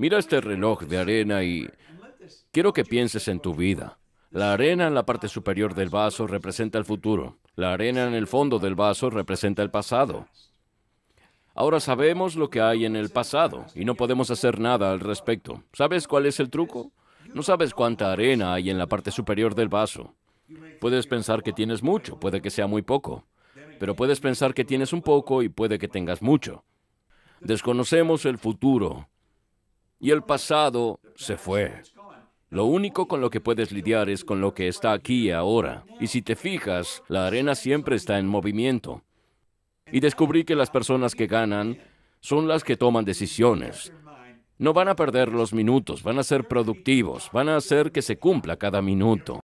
Mira este reloj de arena y quiero que pienses en tu vida. La arena en la parte superior del vaso representa el futuro. La arena en el fondo del vaso representa el pasado. Ahora sabemos lo que hay en el pasado y no podemos hacer nada al respecto. ¿Sabes cuál es el truco? No sabes cuánta arena hay en la parte superior del vaso. Puedes pensar que tienes mucho, puede que sea muy poco, pero puedes pensar que tienes un poco y puede que tengas mucho. Desconocemos el futuro y el pasado se fue. Lo único con lo que puedes lidiar es con lo que está aquí y ahora. Y si te fijas, la arena siempre está en movimiento. Y descubrí que las personas que ganan son las que toman decisiones. No van a perder los minutos, van a ser productivos, van a hacer que se cumpla cada minuto.